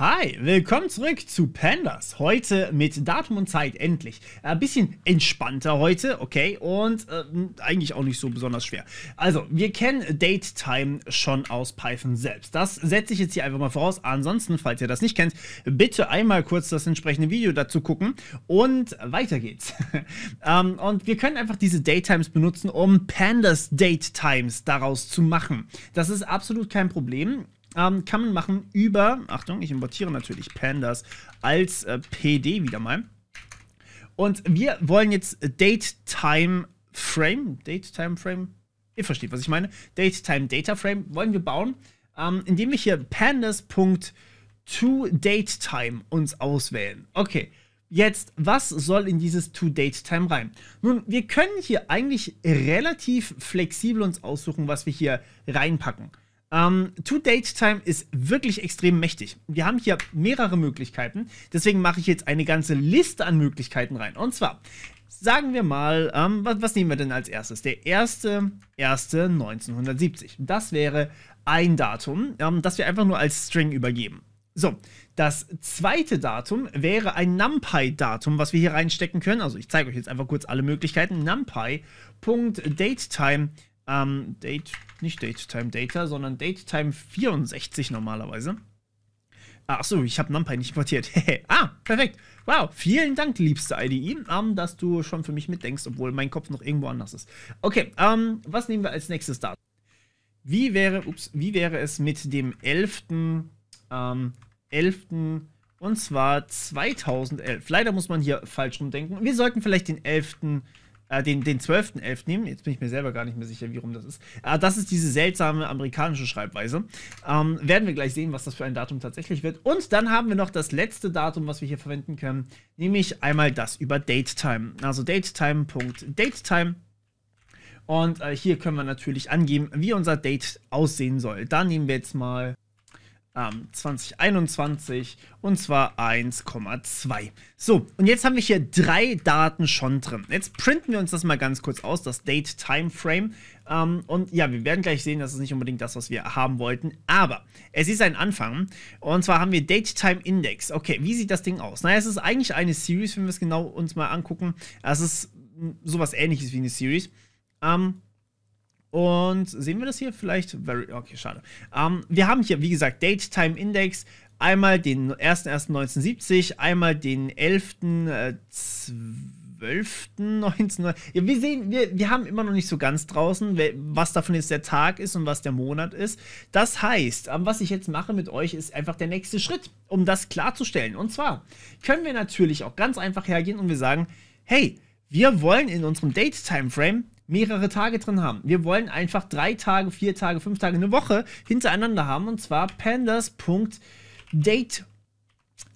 Hi, willkommen zurück zu Pandas. Heute mit Datum und Zeit endlich. Ein äh, bisschen entspannter heute, okay? Und äh, eigentlich auch nicht so besonders schwer. Also, wir kennen Date Time schon aus Python selbst. Das setze ich jetzt hier einfach mal voraus. Ansonsten, falls ihr das nicht kennt, bitte einmal kurz das entsprechende Video dazu gucken. Und weiter geht's. ähm, und wir können einfach diese Date Times benutzen, um Pandas Date Times daraus zu machen. Das ist absolut kein Problem. Ähm, kann man machen über, Achtung, ich importiere natürlich Pandas als äh, PD wieder mal. Und wir wollen jetzt DateTimeFrame, DateTimeFrame, ihr versteht, was ich meine, DateTime-DataFrame wollen wir bauen, ähm, indem wir hier pandas.toDateTime uns auswählen. Okay, Jetzt, was soll in dieses ToDateTime rein? Nun, wir können hier eigentlich relativ flexibel uns aussuchen, was wir hier reinpacken. Ähm, um, date time ist wirklich extrem mächtig. Wir haben hier mehrere Möglichkeiten. Deswegen mache ich jetzt eine ganze Liste an Möglichkeiten rein. Und zwar, sagen wir mal, um, ähm, was, was, nehmen wir denn als erstes? Der 1.1.1970. Das wäre ein Datum, um, ähm, das wir einfach nur als String übergeben. So, das zweite Datum wäre ein NumPy-Datum, was wir hier reinstecken können. Also ich zeige euch jetzt einfach kurz alle Möglichkeiten. NumPy.datetime.com ähm, Date, nicht Datetime Data, sondern Datetime 64 normalerweise. Ah, Achso, ich habe NumPy nicht importiert. ah, perfekt. Wow, vielen Dank, liebste IDE, ähm, dass du schon für mich mitdenkst, obwohl mein Kopf noch irgendwo anders ist. Okay, ähm, was nehmen wir als nächstes da? Wie wäre, ups, wie wäre es mit dem 11. Ähm, 11. und zwar 2011. Leider muss man hier falsch rumdenken. Wir sollten vielleicht den 11 äh, den, den 12.11. nehmen. Hm, jetzt bin ich mir selber gar nicht mehr sicher, wie rum das ist. Äh, das ist diese seltsame amerikanische Schreibweise. Ähm, werden wir gleich sehen, was das für ein Datum tatsächlich wird. Und dann haben wir noch das letzte Datum, was wir hier verwenden können, nämlich einmal das über Datetime. Also datetime.datetime. Und äh, hier können wir natürlich angeben, wie unser Date aussehen soll. Da nehmen wir jetzt mal ähm, 2021 und zwar 1,2. So, und jetzt haben wir hier drei Daten schon drin. Jetzt printen wir uns das mal ganz kurz aus, das Date Timeframe. Ähm, und ja, wir werden gleich sehen, das ist nicht unbedingt das, was wir haben wollten, aber es ist ein Anfang. Und zwar haben wir Date Time Index. Okay, wie sieht das Ding aus? Naja, es ist eigentlich eine Series, wenn wir es genau uns mal angucken. Es ist sowas ähnliches wie eine Series. Ähm, und sehen wir das hier vielleicht? okay, schade. Ähm, wir haben hier, wie gesagt, Date Time Index. Einmal den 1.1.1970, einmal den 11.12.1990. Ja, wir sehen, wir, wir haben immer noch nicht so ganz draußen, was davon jetzt der Tag ist und was der Monat ist. Das heißt, ähm, was ich jetzt mache mit euch, ist einfach der nächste Schritt, um das klarzustellen. Und zwar können wir natürlich auch ganz einfach hergehen und wir sagen, hey, wir wollen in unserem Date-Timeframe mehrere Tage drin haben. Wir wollen einfach drei Tage, vier Tage, fünf Tage, eine Woche hintereinander haben und zwar pandas.date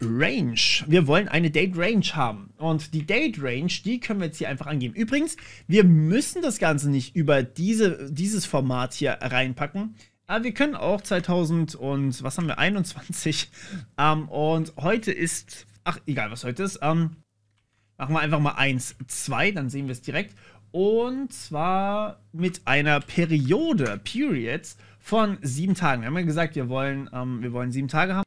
Range. Wir wollen eine Date Range haben. Und die Date Range, die können wir jetzt hier einfach angeben. Übrigens, wir müssen das Ganze nicht über diese, dieses Format hier reinpacken. Aber wir können auch 2000 und was haben wir? 21. Ähm, und heute ist, ach, egal was heute ist. Ähm, machen wir einfach mal 1, 2, dann sehen wir es direkt. Und zwar mit einer Periode, Periods, von sieben Tagen. Wir haben ja gesagt, wir wollen, ähm, wir wollen sieben Tage haben.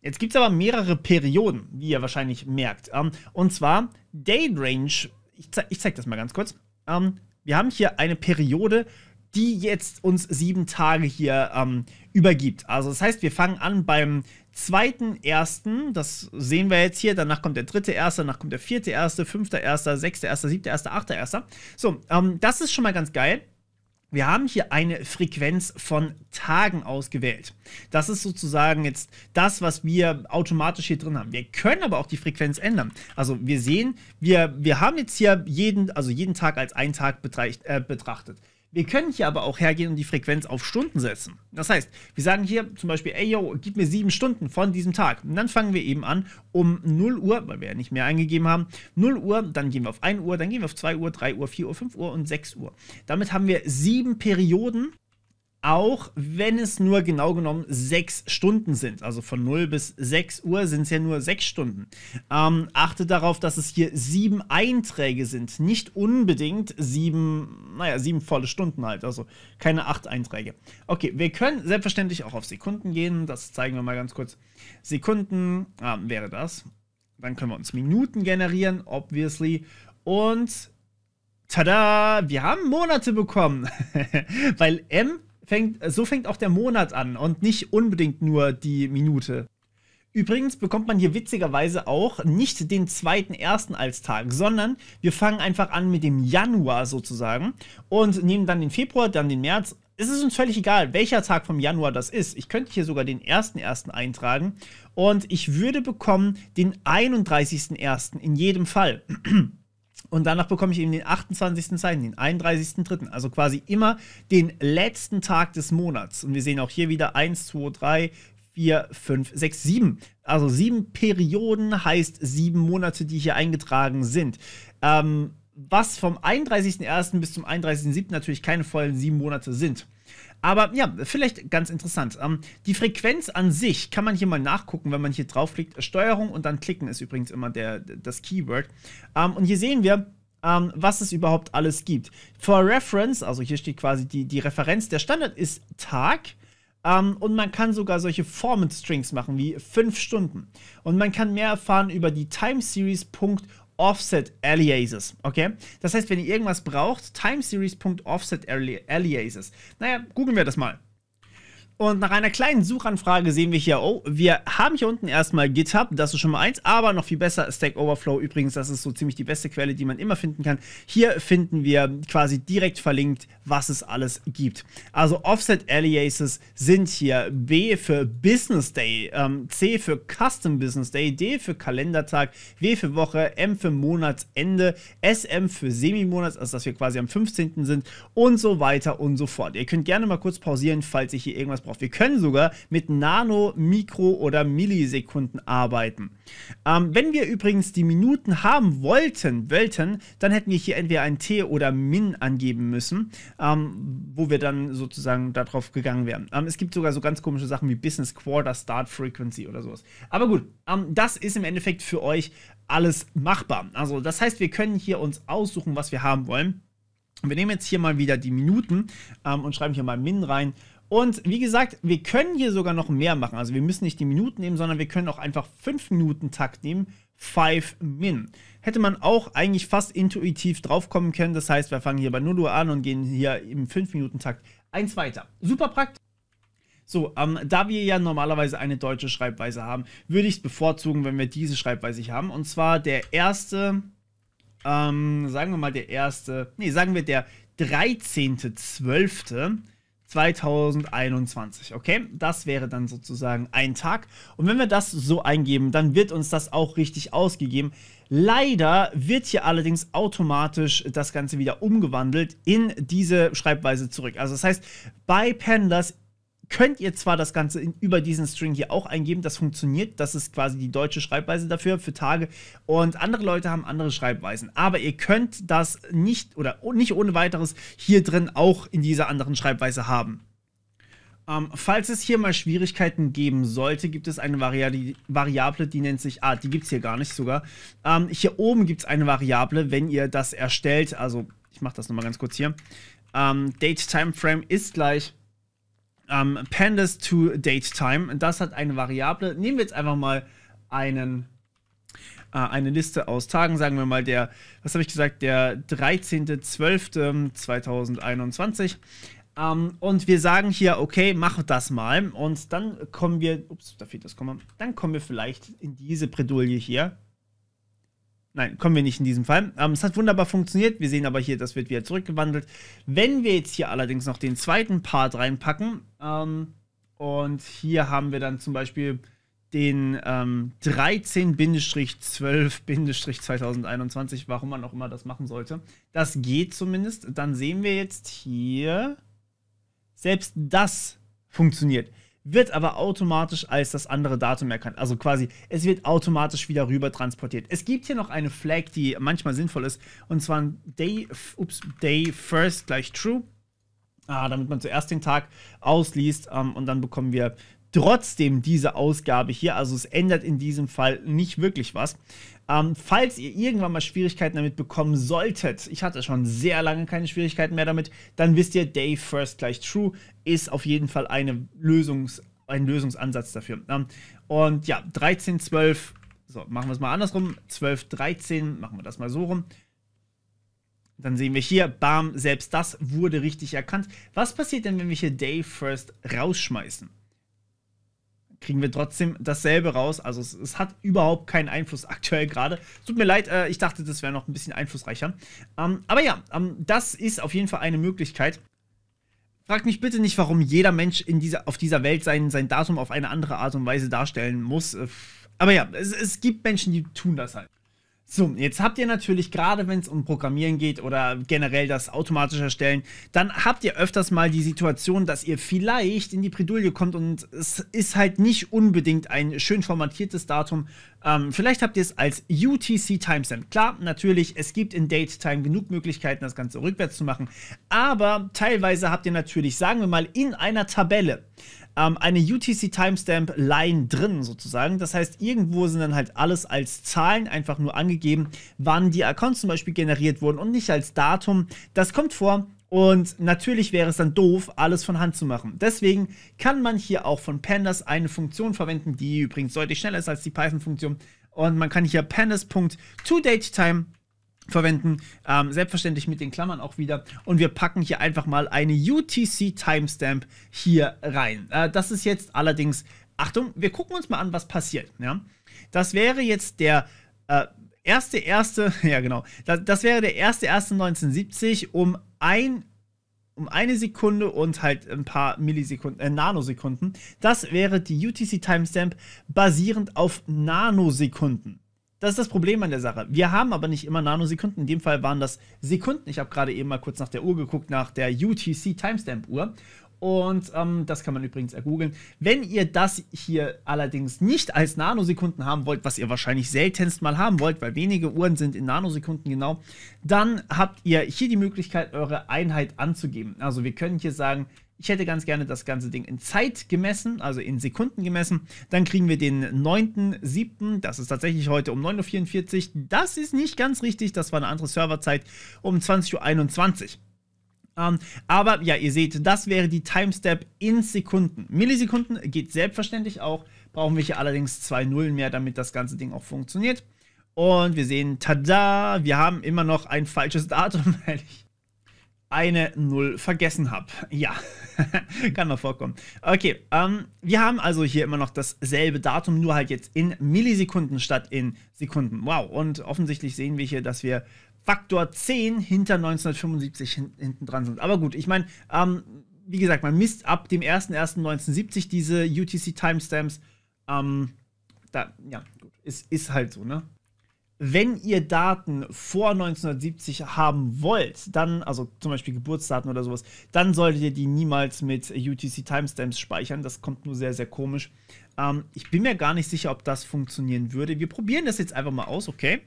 Jetzt gibt es aber mehrere Perioden, wie ihr wahrscheinlich merkt. Ähm, und zwar Day Range. Ich, ze ich zeige das mal ganz kurz. Ähm, wir haben hier eine Periode die jetzt uns sieben Tage hier ähm, übergibt. Also das heißt, wir fangen an beim zweiten ersten, das sehen wir jetzt hier, danach kommt der dritte erste, danach kommt der vierte erste, fünfter erste, sechster erste, siebter erste, achter erste. So, ähm, das ist schon mal ganz geil. Wir haben hier eine Frequenz von Tagen ausgewählt. Das ist sozusagen jetzt das, was wir automatisch hier drin haben. Wir können aber auch die Frequenz ändern. Also wir sehen, wir, wir haben jetzt hier jeden, also jeden Tag als einen Tag betracht, äh, betrachtet. Wir können hier aber auch hergehen und die Frequenz auf Stunden setzen. Das heißt, wir sagen hier zum Beispiel, ey yo, gib mir sieben Stunden von diesem Tag. Und dann fangen wir eben an um 0 Uhr, weil wir ja nicht mehr eingegeben haben, 0 Uhr, dann gehen wir auf 1 Uhr, dann gehen wir auf 2 Uhr, 3 Uhr, 4 Uhr, 5 Uhr und 6 Uhr. Damit haben wir sieben Perioden auch wenn es nur genau genommen sechs Stunden sind. Also von 0 bis 6 Uhr sind es ja nur sechs Stunden. Ähm, achte darauf, dass es hier sieben Einträge sind. Nicht unbedingt sieben, naja, sieben volle Stunden halt. Also keine acht Einträge. Okay, wir können selbstverständlich auch auf Sekunden gehen. Das zeigen wir mal ganz kurz. Sekunden äh, wäre das. Dann können wir uns Minuten generieren, obviously. Und tada, wir haben Monate bekommen, weil M fängt, äh, so fängt auch der Monat an und nicht unbedingt nur die Minute. Übrigens bekommt man hier witzigerweise auch nicht den zweiten ersten als Tag, sondern wir fangen einfach an mit dem Januar sozusagen und nehmen dann den Februar, dann den März. Es ist uns völlig egal, welcher Tag vom Januar das ist. Ich könnte hier sogar den ersten ersten eintragen und ich würde bekommen den 31.01. in jedem Fall. Und danach bekomme ich eben den 28.2., den 31.3., also quasi immer den letzten Tag des Monats. Und wir sehen auch hier wieder 1, 2, 3, 4, 5, 6, 7. Also sieben Perioden heißt sieben Monate, die hier eingetragen sind. Ähm, was vom 31.01. bis zum 31.07. natürlich keine vollen sieben Monate sind. Aber ja, vielleicht ganz interessant. Ähm, die Frequenz an sich kann man hier mal nachgucken, wenn man hier draufklickt. Steuerung und dann klicken ist übrigens immer der, das Keyword. Ähm, und hier sehen wir, ähm, was es überhaupt alles gibt. For Reference, also hier steht quasi die, die Referenz. Der Standard ist Tag. Um, ähm, und man kann sogar solche Format-Strings machen wie 5 Stunden. Und man kann mehr erfahren über die Time Series Punkt Offset Aliases, okay? Das heißt, wenn ihr irgendwas braucht, Time Series.offset aliases. Naja, googeln wir das mal. Und nach einer kleinen Suchanfrage sehen wir hier, oh, wir haben hier unten erstmal GitHub, das ist schon mal eins, aber noch viel besser Stack Overflow. Übrigens, das ist so ziemlich die beste Quelle, die man immer finden kann. Hier finden wir quasi direkt verlinkt, was es alles gibt. Also Offset Aliases sind hier B für Business Day, ähm, C für Custom Business Day, D für Kalendertag, W für Woche, M für Monatsende, SM für Semimonats, also dass wir quasi am 15. sind und so weiter und so fort. Ihr könnt gerne mal kurz pausieren, falls ich hier irgendwas brauche drauf. Wir können sogar mit Nano, Mikro oder Millisekunden arbeiten. Ähm, wenn wir übrigens die Minuten haben wollten, wollten, dann hätten wir hier entweder ein T oder Min angeben müssen, ähm, wo wir dann sozusagen darauf gegangen wären. Ähm, es gibt sogar so ganz komische Sachen wie Business Quarter, Start Frequency oder sowas. Aber gut, ähm, das ist im Endeffekt für euch alles machbar. Also das heißt, wir können hier uns aussuchen, was wir haben wollen. Wir nehmen jetzt hier mal wieder die Minuten ähm, und schreiben hier mal Min rein. Und wie gesagt, wir können hier sogar noch mehr machen. Also wir müssen nicht die Minuten nehmen, sondern wir können auch einfach 5 Minuten Takt nehmen. 5 Min. Hätte man auch eigentlich fast intuitiv draufkommen können. Das heißt, wir fangen hier bei 0 Uhr an und gehen hier im 5 Minuten Takt eins weiter. Super praktisch. So, ähm, da wir ja normalerweise eine deutsche Schreibweise haben, würde ich es bevorzugen, wenn wir diese Schreibweise haben. Und zwar der erste, ähm, sagen wir mal der erste, nee, sagen wir der 13.12. 2021. Okay, das wäre dann sozusagen ein Tag. Und wenn wir das so eingeben, dann wird uns das auch richtig ausgegeben. Leider wird hier allerdings automatisch das Ganze wieder umgewandelt in diese Schreibweise zurück. Also das heißt, bei Pandas könnt ihr zwar das Ganze in, über diesen String hier auch eingeben, das funktioniert, das ist quasi die deutsche Schreibweise dafür, für Tage und andere Leute haben andere Schreibweisen, aber ihr könnt das nicht oder nicht ohne weiteres hier drin auch in dieser anderen Schreibweise haben. Ähm, falls es hier mal Schwierigkeiten geben sollte, gibt es eine Vari Variable, die nennt sich, ah, die gibt es hier gar nicht sogar. Ähm, hier oben gibt es eine Variable, wenn ihr das erstellt, also ich mache das nochmal ganz kurz hier. Ähm, Date Timeframe ist gleich ähm, Pandas to Date Time. Das hat eine Variable. Nehmen wir jetzt einfach mal einen, äh, eine Liste aus Tagen. Sagen wir mal der, was habe ich gesagt, der 13.12.2021. Ähm, und wir sagen hier, okay, mach das mal. Und dann kommen wir, ups, da fehlt das Komma. Dann kommen wir vielleicht in diese Predulie hier. Nein, kommen wir nicht in diesem Fall. Ähm, es hat wunderbar funktioniert. Wir sehen aber hier, das wird wieder zurückgewandelt. Wenn wir jetzt hier allerdings noch den zweiten Part reinpacken, ähm, und hier haben wir dann zum Beispiel den ähm, 13-12-2021, warum man auch immer das machen sollte. Das geht zumindest. Dann sehen wir jetzt hier, selbst das funktioniert wird aber automatisch als das andere Datum erkannt. Also quasi, es wird automatisch wieder rüber transportiert. Es gibt hier noch eine Flag, die manchmal sinnvoll ist, und zwar ein Day, ups, Day First gleich True, ah, damit man zuerst den Tag ausliest ähm, und dann bekommen wir trotzdem diese Ausgabe hier. Also es ändert in diesem Fall nicht wirklich was. Ähm, falls ihr irgendwann mal Schwierigkeiten damit bekommen solltet, ich hatte schon sehr lange keine Schwierigkeiten mehr damit, dann wisst ihr, Day First gleich True ist auf jeden Fall eine Lösungs, ein Lösungsansatz dafür. Und ja, 13, 12, so, machen wir es mal andersrum. 12, 13, machen wir das mal so rum. Dann sehen wir hier, bam, selbst das wurde richtig erkannt. Was passiert denn, wenn wir hier Day First rausschmeißen? kriegen wir trotzdem dasselbe raus. Also es, es hat überhaupt keinen Einfluss aktuell gerade. Tut mir leid, äh, ich dachte, das wäre noch ein bisschen einflussreicher. Ähm, aber ja, ähm, das ist auf jeden Fall eine Möglichkeit. Frag mich bitte nicht, warum jeder Mensch in dieser, auf dieser Welt sein, sein Datum auf eine andere Art und Weise darstellen muss. Äh, aber ja, es, es gibt Menschen, die tun das halt. So, jetzt habt ihr natürlich, gerade wenn es um Programmieren geht oder generell das automatische Erstellen, dann habt ihr öfters mal die Situation, dass ihr vielleicht in die Bredouille kommt und es ist halt nicht unbedingt ein schön formatiertes Datum. Ähm, vielleicht habt ihr es als UTC Timestamp. Klar, natürlich, es gibt in DateTime genug Möglichkeiten, das Ganze rückwärts zu machen, aber teilweise habt ihr natürlich, sagen wir mal, in einer Tabelle ähm, eine UTC-Timestamp-Line drin sozusagen. Das heißt, irgendwo sind dann halt alles als Zahlen einfach nur angegeben, wann die Accounts zum Beispiel generiert wurden und nicht als Datum. Das kommt vor. Und natürlich wäre es dann doof, alles von Hand zu machen. Deswegen kann man hier auch von Pandas eine Funktion verwenden, die übrigens deutlich schneller ist als die Python-Funktion. Und man kann hier pandas.toDateTime verwenden. Ähm, selbstverständlich mit den Klammern auch wieder. Und wir packen hier einfach mal eine UTC-Timestamp hier rein. Äh, das ist jetzt allerdings, Achtung, wir gucken uns mal an, was passiert. Ja? Das wäre jetzt der äh, erste, erste, ja genau, das, das wäre der erste, erste 1970 um ein um eine Sekunde und halt ein paar Millisekunden, äh, Nanosekunden. Das wäre die UTC-Timestamp basierend auf Nanosekunden. Das ist das Problem an der Sache. Wir haben aber nicht immer Nanosekunden. In dem Fall waren das Sekunden. Ich habe gerade eben mal kurz nach der Uhr geguckt, nach der UTC Timestamp Uhr. Und ähm, das kann man übrigens ergoogeln. Wenn ihr das hier allerdings nicht als Nanosekunden haben wollt, was ihr wahrscheinlich seltenst mal haben wollt, weil wenige Uhren sind in Nanosekunden genau, dann habt ihr hier die Möglichkeit, eure Einheit anzugeben. Also wir können hier sagen ich hätte ganz gerne das ganze Ding in Zeit gemessen, also in Sekunden gemessen. Dann kriegen wir den 9.7. Das ist tatsächlich heute um 9.44 Uhr. Das ist nicht ganz richtig. Das war eine andere Serverzeit um 20.21 Uhr. Um, ähm, aber ja, ihr seht, das wäre die Timestep in Sekunden. Millisekunden geht selbstverständlich auch. Brauchen wir hier allerdings zwei Nullen mehr, damit das ganze Ding auch funktioniert. Und wir sehen, tada, wir haben immer noch ein falsches Datum, weil ich eine Null vergessen habe. Ja, kann mal vorkommen. Okay, ähm, wir haben also hier immer noch dasselbe Datum, nur halt jetzt in Millisekunden statt in Sekunden. Wow, und offensichtlich sehen wir hier, dass wir Faktor 10 hinter 1975 hin hinten dran sind. Aber gut, ich meine, ähm, wie gesagt, man misst ab dem 01.01.1970 diese UTC-Timestamps. Ähm, da, ja, gut, ist, ist halt so, ne? Wenn ihr Daten vor 1970 haben wollt, dann, also zum Beispiel Geburtsdaten oder sowas, dann solltet ihr die niemals mit UTC Timestamps speichern. Das kommt nur sehr, sehr komisch. Ähm, ich bin mir gar nicht sicher, ob das funktionieren würde. Wir probieren das jetzt einfach mal aus, okay?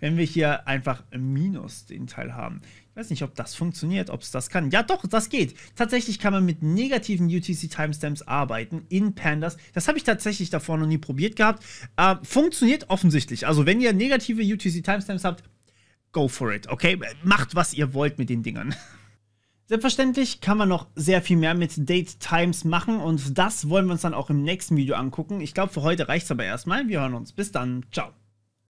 Wenn wir hier einfach minus den Teil haben weiß nicht, ob das funktioniert, ob es das kann. Ja, doch, das geht. Tatsächlich kann man mit negativen UTC-Timestamps arbeiten in Pandas. Das habe ich tatsächlich davor noch nie probiert gehabt. Äh, funktioniert offensichtlich. Also, wenn ihr negative UTC-Timestamps habt, go for it, okay? Macht, was ihr wollt mit den Dingern. Selbstverständlich kann man noch sehr viel mehr mit Date Times machen und das wollen wir uns dann auch im nächsten Video angucken. Ich glaube, für heute reicht es aber erstmal. Wir hören uns. Bis dann. Ciao.